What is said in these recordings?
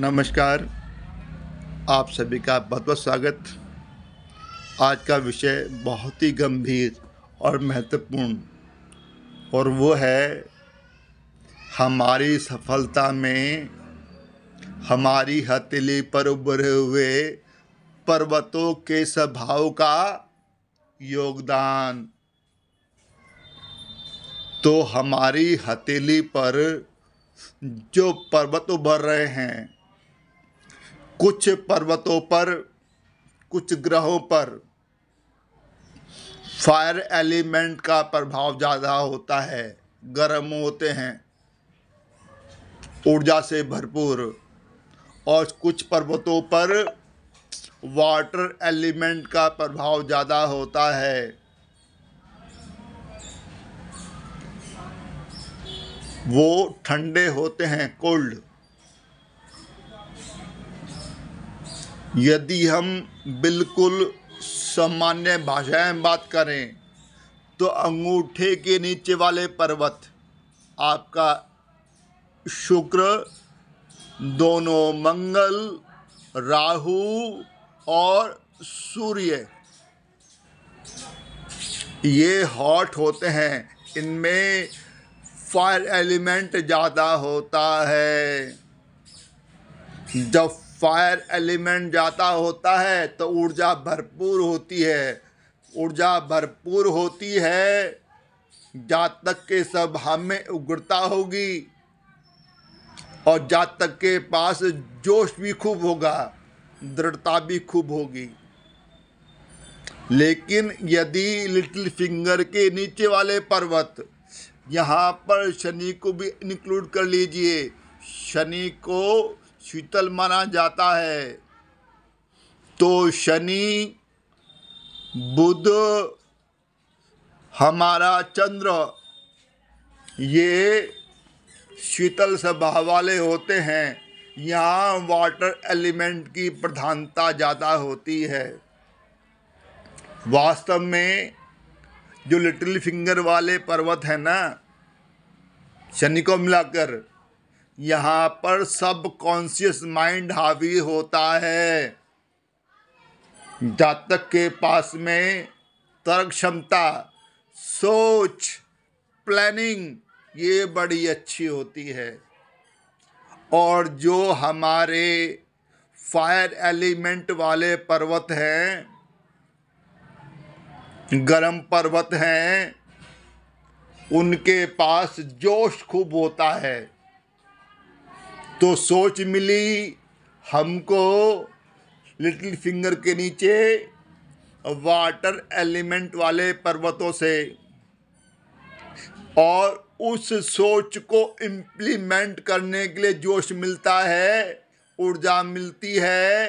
नमस्कार आप सभी का बहुत बहुत स्वागत आज का विषय बहुत ही गंभीर और महत्वपूर्ण और वो है हमारी सफलता में हमारी हथेली पर उभरे हुए पर्वतों के स्वभाव का योगदान तो हमारी हथेली पर जो पर्वत उभर रहे हैं कुछ पर्वतों पर कुछ ग्रहों पर फायर एलिमेंट का प्रभाव ज़्यादा होता है गर्म होते हैं ऊर्जा से भरपूर और कुछ पर्वतों पर वाटर एलिमेंट का प्रभाव ज़्यादा होता है वो ठंडे होते हैं कोल्ड यदि हम बिल्कुल सामान्य भाषा में बात करें तो अंगूठे के नीचे वाले पर्वत आपका शुक्र दोनों मंगल राहु और सूर्य ये हॉट होते हैं इनमें फायर एलिमेंट ज़्यादा होता है जब फायर एलिमेंट जाता होता है तो ऊर्जा भरपूर होती है ऊर्जा भरपूर होती है जातक के सब हमें उग्रता होगी और जातक के पास जोश भी खूब होगा दृढ़ता भी खूब होगी लेकिन यदि लिटिल फिंगर के नीचे वाले पर्वत यहाँ पर शनि को भी इंक्लूड कर लीजिए शनि को शीतल माना जाता है तो शनि बुध हमारा चंद्र ये शीतल स्वभाव वाले होते हैं यहाँ वाटर एलिमेंट की प्रधानता ज़्यादा होती है वास्तव में जो लिटिल फिंगर वाले पर्वत है ना शनि को मिलाकर यहाँ पर सब कॉन्शियस माइंड हावी होता है जातक के पास में तर्क क्षमता सोच प्लानिंग ये बड़ी अच्छी होती है और जो हमारे फायर एलिमेंट वाले पर्वत हैं गर्म पर्वत हैं उनके पास जोश खूब होता है तो सोच मिली हमको लिटिल फिंगर के नीचे वाटर एलिमेंट वाले पर्वतों से और उस सोच को इम्प्लीमेंट करने के लिए जोश मिलता है ऊर्जा मिलती है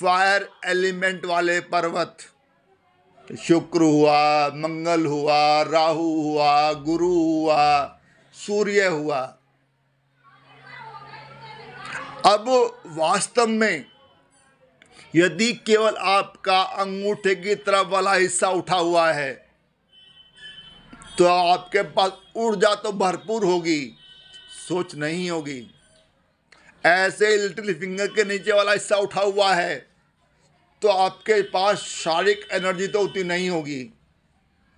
फायर एलिमेंट वाले पर्वत शुक्र हुआ मंगल हुआ राहु हुआ गुरु हुआ सूर्य हुआ अब वास्तव में यदि केवल आपका अंगूठे की तरफ वाला हिस्सा उठा हुआ है तो आपके पास ऊर्जा तो भरपूर होगी सोच नहीं होगी ऐसे लिटिल फिंगर के नीचे वाला हिस्सा उठा हुआ है तो आपके पास शारीरिक एनर्जी तो उतनी नहीं होगी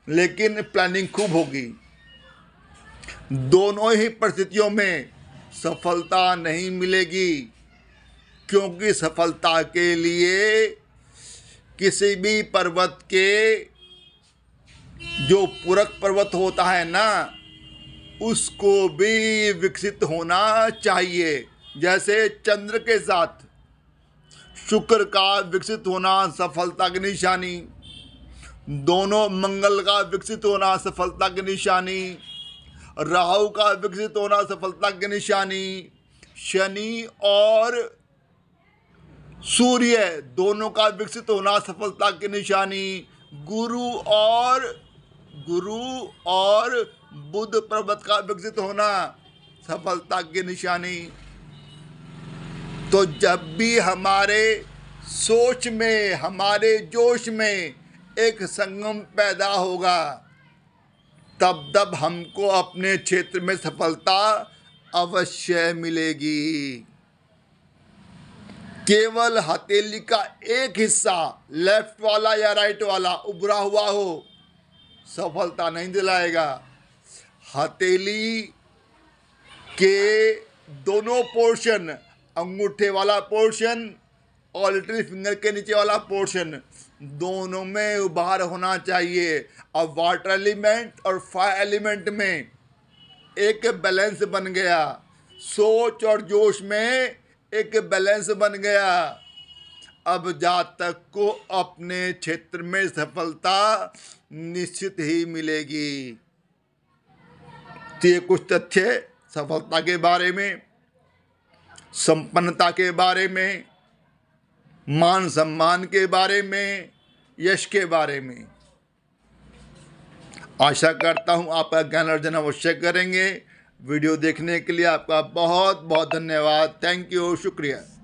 लेकिन प्लानिंग खूब होगी दोनों ही परिस्थितियों में सफलता नहीं मिलेगी क्योंकि सफलता के लिए किसी भी पर्वत के जो पूरक पर्वत होता है ना उसको भी विकसित होना चाहिए जैसे चंद्र के साथ शुक्र का विकसित होना सफलता की निशानी दोनों मंगल का विकसित होना सफलता की निशानी राहु का विकसित होना सफलता की निशानी शनि और सूर्य दोनों का विकसित होना सफलता की निशानी गुरु और गुरु और बुद्ध पर्वत का विकसित होना सफलता की निशानी तो जब भी हमारे सोच में हमारे जोश में एक संगम पैदा होगा तब तब हमको अपने क्षेत्र में सफलता अवश्य मिलेगी केवल हथेली का एक हिस्सा लेफ्ट वाला या राइट वाला उभरा हुआ हो सफलता नहीं दिलाएगा हथेली के दोनों पोर्शन अंगूठे वाला पोर्शन और लिटिल फिंगर के नीचे वाला पोर्शन दोनों में उभार होना चाहिए अब वाटर एलिमेंट और फायर एलिमेंट में एक बैलेंस बन गया सोच और जोश में एक बैलेंस बन गया अब जातक को अपने क्षेत्र में सफलता निश्चित ही मिलेगी तो ये कुछ तथ्य सफलता के बारे में संपन्नता के बारे में मान सम्मान के बारे में यश के बारे में आशा करता हूँ आपका ज्ञान अर्जन अवश्य करेंगे वीडियो देखने के लिए आपका बहुत बहुत धन्यवाद थैंक यू शुक्रिया